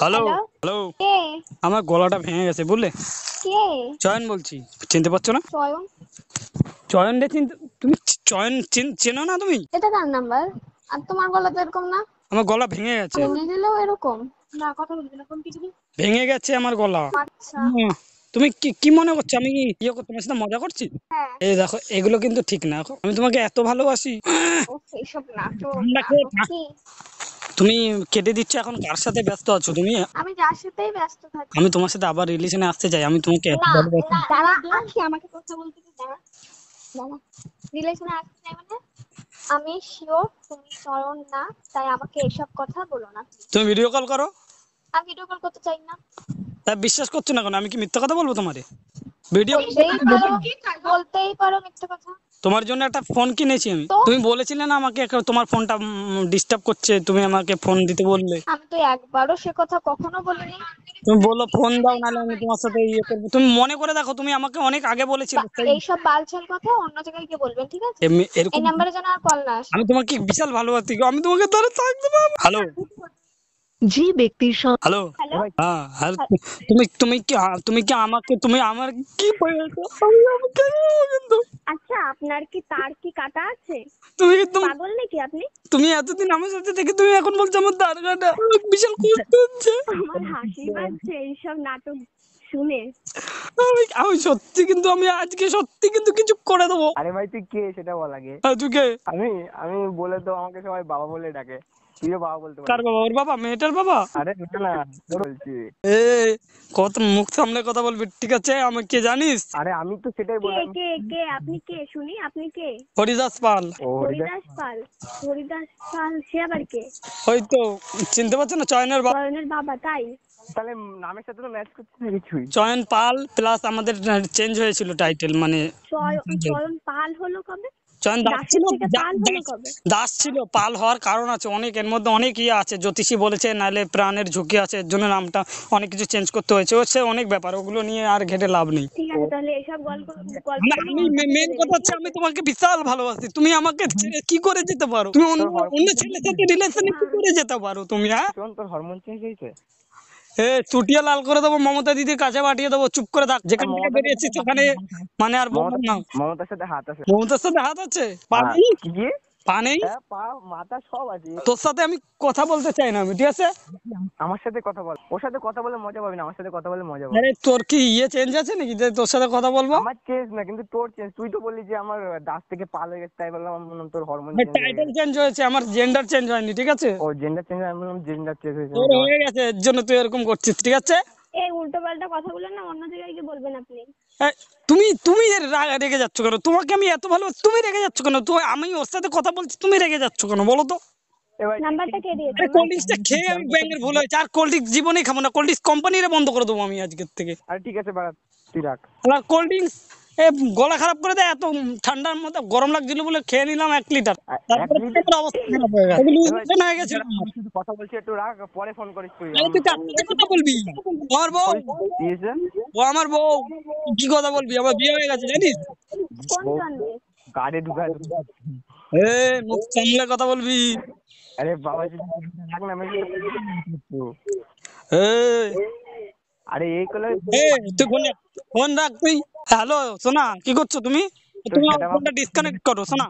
Hello hello কে আমার গলাটা ভেঙে গেছে বুঝলে কে চয়ন বলছি চিনতে পারছো না চয়ন চয়ন রে চিনতে তুমি চয়ন চেনো না তুমি এটা কার নাম্বার আর তোমার গলা তো এরকম না আমার গলা ভেঙে গেছে দিলেও এরকম না কথা বলবি না কোন কিছু ভেঙে গেছে আমার গলা আচ্ছা তুমি কি কি মনে করছো আমি কি ইয়ে তোমার সাথে মজা করছি হ্যাঁ। এই দেখো এগুলো কিন্তু ঠিক না আমি তোমাকে এত ভালোবাসি এসব না তো তুমি কেটে দিচ্ছ এখন কার সাথে ব্যস্ত আছো তুমি আমি যার সাথেই ব্যস্ত থাকি আমি তোমার সাথে আবার রিলেশনে আসতে চাই আমি তোমাকে এত দাঁড়া আমাকে কথা বলতে দাও দাঁড়া রিলেশনে আসতে চাই মানে আমি শিওর তুমি চরণ না তাই আমাকে এসব কথা বলো না তুমি ভিডিও কল করো আমি ভিডিও কল করতে চাই না তা বিশ্বাস করছো না কেন আমি কি মিথ্যা কথা বলবো তোমারে ভিডিও বলতেই পারো মিথ্যা কথা তোমার জন্য একটা ফোন কিনেছি আমি তুমি বলেছিলে না আমাকে তোমার ফোনটা ডিস্টার্ব করছে তুমি আমাকে ফোন দিতে বললে আমি তো একবারও সে কথা কখনো বলিনি তুমি বলো ফোন দাও নাহলে আমি তোমার সাথে ইয়ে করবো তুমি মনে করে দেখো তুমি আমাকে অনেক আগে বলেছিলে এই সব কথা অন্য জায়গায় গিয়ে বলবেন ঠিক আছে এই যেন আর কল না আমি তোমাকে বিশাল ভালোবাসি আমি তোমাকে ধরে থাকতে পারবো হ্যালো জি ব্যক্তির হ্যালো হ্যাঁ, হ্যাঁ।, হ্যাঁ তুমি তুমি কি হ্যাঁ, তুমি কি আমাকে তুমি আমার কি আচ্ছা আপনার কি তার কি কাটা আছে তুমি পাগল নাকি আপনি তুমি এতদিন আমার সাথে থেকে তুমি এখন বলছো আমার তার কাটা বিশাল কষ্ট হচ্ছে আমার হাসি পাচ্ছে এইসব নাটক শুনে আমি সত্যি কিন্তু আমি আজকে সত্যি কিন্তু কিছু করে দেবো আরে ভাই তুই কে সেটা বল আগে তুই আমি আমি বলে তো আমাকে সবাই বাবা বলে ডাকে ওই তো চিনতে পারছো না চয়নের বাবা তাই তাহলে নামের সাথে তো ম্যাচ করছে কিছুই চয়ন পাল প্লাস আমাদের চেঞ্জ হয়েছিল টাইটেল মানে চয়ন পাল হলো কবে দাস ছিল পাল হওয়ার কারণ আছে অনেক এর মধ্যে অনেক ইয়ে আছে জ্যোতিষী বলেছে নাহলে প্রাণের ঝুঁকি আছে এর জন্য নামটা অনেক কিছু চেঞ্জ করতে হয়েছে হচ্ছে অনেক ব্যাপার ওগুলো নিয়ে আর ঘেটে লাভ নেই আমি মেন কথা হচ্ছে আমি তোমাকে বিশাল ভালোবাসি তুমি আমাকে কি করে যেতে পারো তুমি অন্য অন্য ছেলের সাথে রিলেশনে কি করে যেতে পারো তুমি হ্যাঁ তোর হরমোন চেঞ্জ হয়েছে এ চুটিয়া লাল করে দেবো মমতা দিদির কাছে পাঠিয়ে দেবো চুপ করে থাক যেখান বেরিয়েছিস ওখানে মানে আর মমতার সাথে হাত আছে সাথে হাত আছে পা নেই হ্যাঁ, মাথা সব আছে তোর সাথে আমি কথা বলতে চাই না আমি ঠিক আছে আমার সাথে কথা বল ওর সাথে কথা বলে মজা পাবি না আমার সাথে কথা বলে মজা পাবি তোর কি ইয়ে চেঞ্জ আছে নাকি যে তোর সাথে কথা বলবো আমার চেঞ্জ না কিন্তু তোর চেঞ্জ তুই তো বললি যে আমার দাঁত থেকে পাল লেগে গেছে তাই বললাম আমার তোর হরমোন টাইটেল চেঞ্জ হয়েছে আমার জেন্ডার চেঞ্জ হয়নি ঠিক আছে ও জেন্ডার চেঞ্জ আমি বললাম জেন্ডার চেঞ্জ হয়েছে তোর হয়ে গেছে এর জন্য তুই এরকম করছিস ঠিক আছে এই উল্টো পাল্টা কথা বলেন না অন্য জায়গায় গিয়ে বলবেন আপনি তুমি তুমি রেগে যাচ্ছ কেন তোমাকে আমি এত ভালো তুমি রেগে যাচ্ছ কেন তো আমি ওর সাথে কথা বলছি তুমি রেগে যাচ্ছ কেন বলো তো কোল্ড খেয়ে আমি ভুল হয়েছে আর খাবো না কোল্ড কোম্পানি বন্ধ করে দেবো আমি আজকের থেকে আর ঠিক আছে বাড়া তুই রাখ কোল্ড ড্রিঙ্কস এ গলা খারাপ করে দেয় এত ঠান্ডার মধ্যে গরম লাগছিল বলে খেয়ে নিলাম এক লিটার কথা বলছি একটু রাখ পরে ফোন কথা বলবি আমার বউ কি কথা বলবি আমার বিয়ে হয়ে গেছে জানিস গাড়ি ঢুকায় মুখ সামলে কথা বলবি আরে বাবা আরে এই কলে তুই ফোন রাখ ফোন রাখ তুই হ্যালো সোনা কি করছো তুমি তুমি ফোনটা ডিসকানেক্ট করো সোনা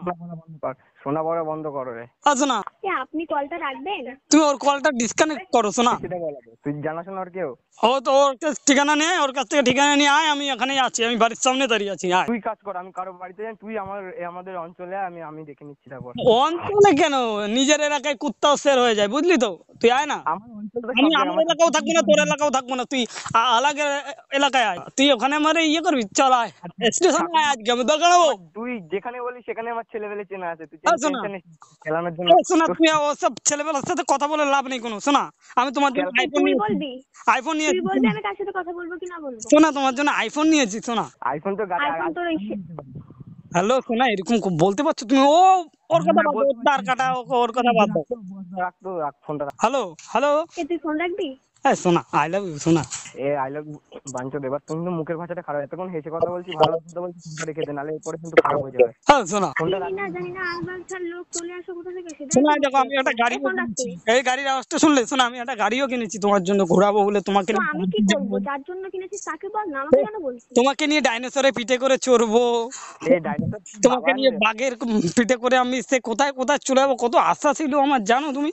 শোনা বন্ধ করো রে আচ্ছা না আপনি কলটা রাখবেন তুমি ওর কলটা ডিসকানেক্ট করো শোনা আর কেউ ও তো ওর ঠিকানা ওর কাছ থেকে ঠিকানা নিয়ে আয় আমি আছি আমি বাড়ির সামনে দাঁড়িয়ে আছি আয় তুই কাজ কর আমি কারো বাড়িতে যাই তুই আমার আমাদের অঞ্চলে আমি আমি দেখে নিচ্ছি তারপর অঞ্চলে কেন নিজের এলাকায় কুত্তাও সের হয়ে যায় বুঝলি তো তুই আয় না আমার আমি আমার এলাকাও থাকবো না তোর এলাকাও থাকবো না তুই আ- আলাদা এলাকায় আয় তুই ওখানে আমার ইয়ে করবি চল আয় স্টেশন আয় আজকে আমি দোকান হবো তুই যেখানে বলিস সেখানে আমার ছেলে পেলে চেনা আছে তুই তুমি ওসব ছেলেবেলার সাথে কথা বলে লাভ নেই কোনো শোনা আমি তোমার জন্য আইফোন নিয়েছি আইফোন নিয়েছি তুই বলবি আমি কার সাথে কথা বলবো কি না বলবো শোনা তোমার জন্য আইফোন নিয়েছি শোনা আইফোন তো আইফোন হ্যালো শোনা এরকম বলতে পারছো তুমি ও ওর কথা বাদ দাও তার কাটা ওর কথা বাদ দাও রাখ তো রাখ ফোনটা হ্যালো হ্যালো তুই ফোন রাখবি হ্যাঁ আই লাভ ইউ এ আই লাভ বাঞ্চো দেবার তুমি তো মুখের ভাষাটা খারাপ এতক্ষণ হেসে কথা বলছি ভালো কথা বলছি ফোনটা রেখে দে নালে এরপরে কিন্তু খারাপ হয়ে যাবে হ্যাঁ না জানি না লোক চলে আসো কোথা থেকে সেটা দেখো আমি একটা গাড়ি এই গাড়ির আওয়াজটা শুনলে আমি একটা গাড়িও কিনেছি তোমার জন্য ঘোরাবো বলে তোমাকে আমি কি যার জন্য কিনেছি তাকে বল না আমাকে কেন বলছিস তোমাকে নিয়ে ডাইনোসরে পিঠে করে চড়বো ডাইনোসর তোমাকে নিয়ে বাঘের পিঠে করে আমি সে কোথায় কোথায় চলে যাবো কত আশা ছিল আমার জানো তুমি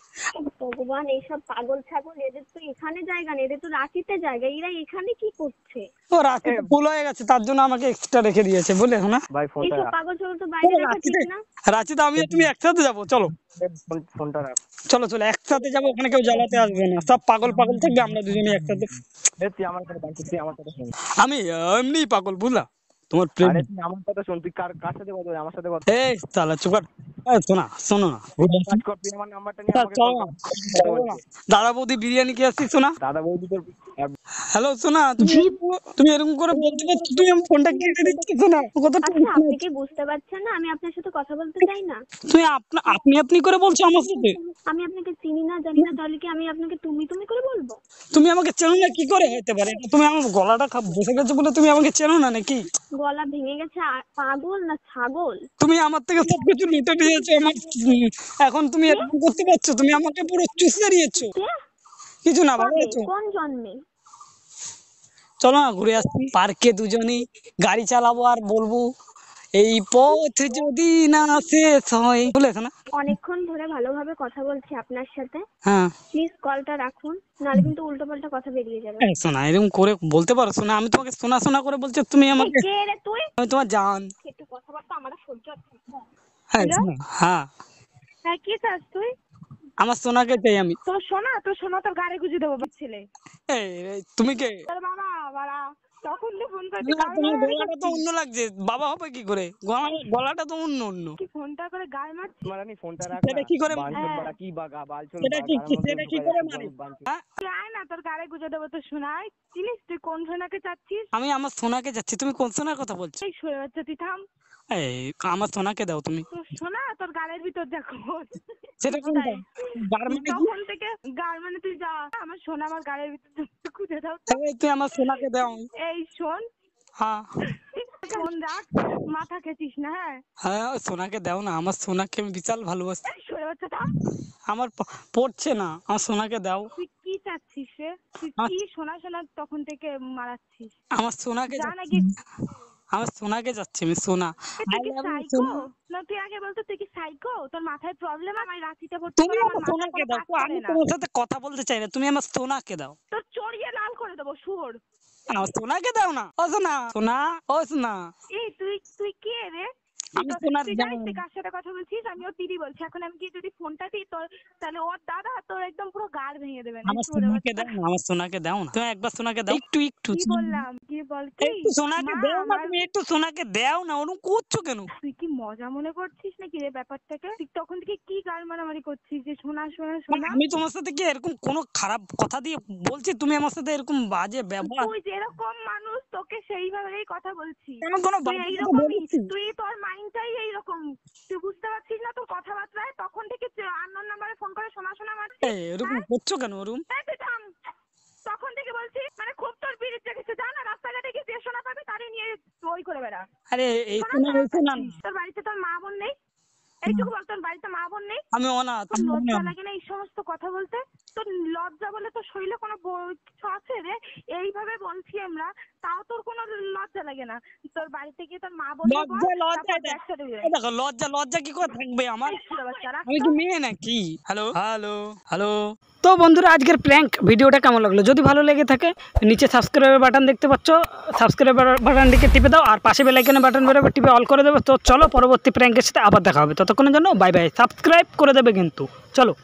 ভগবান এইসব পাগল ছাগল এদের তো এখানে জায়গা নেই এদের তো রাঁচিতে জায়গা এরা এখানে কি করছে ও রাঁচিতে ভুল হয়ে গেছে তার জন্য আমাকে এক্সট্রা রেখে দিয়েছে বলে না ভাই পাগল ছাগল তো বাইরে রাখা ঠিক না রাঁচিতে আমি তুমি একসাথে যাবো চলো ফোনটা রাখ চলো চলো একসাথে যাবো ওখানে কেউ জ্বালাতে আসবে না সব পাগল পাগল থাকবে আমরা দুজনে একসাথে আমি এমনি পাগল বুঝলা তোমার প্রেম আমার কথা শুন তুই কার কার সাথে কথা আমার সাথে কথা এই চুপ কর এই না দাদা বৌদি বিরিয়ানি কি আসছিস শোনা দাদা বৌদি তোর হ্যালো শোনা তুমি তুমি এরকম করে বলতে পারছো আমার ফোনটা কেটে দিচ্ছিস শোনা আচ্ছা, আপনি কি বুঝতে পারছেন না আমি আপনার সাথে কথা বলতে চাই না তুই আপনি আপনি আপনি করে বলছো আমার সাথে আমি আপনাকে চিনি না জানি না তাহলে কি আমি আপনাকে তুমি তুমি করে বলবো তুমি আমাকে চেনো না কি করে হতে পারে তুমি আমার গলাটা বসে গেছে বলে তুমি আমাকে চেনো না নাকি গলা ভেঙে গেছে পাগল না ছাগল তুমি আমার থেকে সবকিছু নিতে নিয়েছো আমার এখন তুমি এরকম করতে পারছো তুমি আমাকে পুরো চুষে দিয়েছো কিছু না ভালো কোন জন্মে চলো না ঘুরে আসছি পার্কে দুজনেই গাড়ি চালাবো আর বলবো এই পথ যদি না শেষ হয় বলেছ না অনেকক্ষণ ধরে ভালোভাবে কথা বলছি আপনার সাথে হ্যাঁ প্লিজ কলটা রাখুন নাহলে কিন্তু উল্টো পাল্টা কথা বেরিয়ে যাবে এই শোনা এরকম করে বলতে পারো শোনা আমি তোমাকে শোনা শোনা করে বলছি তুমি আমাকে কে রে তুই আমি তোমার জান একটু কথাবার্তা আমার সহ্য হচ্ছে না হ্যাঁ হ্যাঁ হ্যাঁ কি চাস তুই আমার সোনাকে চাই আমি তো সোনা তো সোনা তোর গাড়ি গুজে দেবো ছেলে তুমি কে তোর বাবা বাবা তখন তো ফোন করতে তো অন্য লাগছে বাবা হবে কি করে গলাটা তো অন্য অন্য কি ফোনটা করে গায়ে মারছি মানে ফোনটা রাখ সেটা কি করে বাড়া হ্যাঁ। কি বাগা বালছল সেটা কি সেটা কি করে মারি হ্যাঁ? আয় না তোর গাড়ে গুজে দেবো তো শোনাই চিনিস তুই কোন সোনাকে চাচ্ছিস আমি আমার সোনাকে যাচ্ছি তুমি কোন সোনার কথা বলছো এই সোনা তুই থাম এই আমার সোনাকে দাও তুমি সোনা তোর গালের ভিতর দেখো সেটা কোনটা গার তখন থেকে গার তুই যা আমার সোনা আমার গালের ভিতর খুঁজে দাও তুই আমার সোনাকে দাও এই শোন হ্যাঁ ফোন রাখ মাথা খেতিস না হ্যাঁ হ্যাঁ সোনাকে দাও না আমার সোনাকে আমি বিশাল ভালোবাসি আমার পড়ছে না আমার সোনাকে দাও তুই কি চাচ্ছিস রে তুই হ্যাঁ। কি সোনা সোনা তখন থেকে মারাচ্ছিস আমার সোনাকে যা নাকি আমার সোনাকে যাচ্ছে আমি সোনা না তুই আগে বলতো তুই কি সাইকো তোর মাথায় প্রবলেম আমি পড়তে তুমি আমার সোনাকে দাও আমি তোমার সাথে কথা বলতে চাই না তুমি আমার সোনাকে দাও তোর চড়িয়ে লাল করে দেবো আমার সোনাকে দাও না ও সোনা সোনা ও সোনা এই তুই তুই রে আমি সোনার কার সাথে কথা বলছিস আমি দিদি বলছি এখন আমি কি যদি ফোনটা দিই তোর তাহলে ওর দাদা তোর একদম পুরো গাড় ভেঙে দেবে আমার সোনাকে দাও না আমার সোনাকে দাও না তুমি একবার সোনাকে দাও একটু একটু কি বললাম বল কি একটু সোনাকে দাও না তুমি একটু সোনাকে দাও না ওরকম করছো কেন তুই কি মজা মনে করছিস নাকি রে ব্যাপারটাকে তুই তখন থেকে কি গাল মারামারি করছিস যে সোনা সোনা সোনা মানে আমি তোমার সাথে কি এরকম কোনো খারাপ কথা দিয়ে বলছি তুমি আমার সাথে এরকম বাজে ব্যবহার তুই যেরকম মানুষ তোকে সেইভাবেই কথা বলছি কেন কোনো তুই তোর মাইন্ডটাই এইরকম তুই বুঝতে পারছিস না তোর কথাবার্তায় তখন থেকে আননোন নাম্বারে ফোন করে সোনা সোনা মারছিস এরকম হ্যাঁ? করছো কেন ওরকম রাস্তাঘাটে শোনা পাবে তারই নিয়ে ওই করে বেড়া তোর বাড়িতে তোর মা নেই এইটুকু বল তোর বাড়িতে মা নেই আমি অনাথ লজ্জা লাগে না এই সমস্ত কথা বলতে তোর লজ্জা বলে তোর শরীরে কোনো কিছু আছে রে এইভাবে বলছি আমরা তাও তোর কোন লজ্জা লাগে না তোর বাড়িতে গিয়ে তোর মা বলে দেখো লজ্জা লজ্জা কি করে থাকবে আমার আমি মেয়ে নাকি হ্যালো হ্যালো হ্যালো তো বন্ধুরা আজকের প্র্যাঙ্ক ভিডিওটা কেমন লাগলো যদি ভালো লেগে থাকে নিচে সাবস্ক্রাইবের বাটন দেখতে পাচ্ছ সাবস্ক্রাইব বাটনটিকে টিপে দাও আর পাশে বেলাইকেনে বাটন বেরোবে টিপে অল করে দেবে তো চলো পরবর্তী প্র্যাঙ্কের সাথে আবার দেখা হবে ততক্ষণের জন্য বাই বাই সাবস্ক্রাইব করে দেবে কিন্তু চলো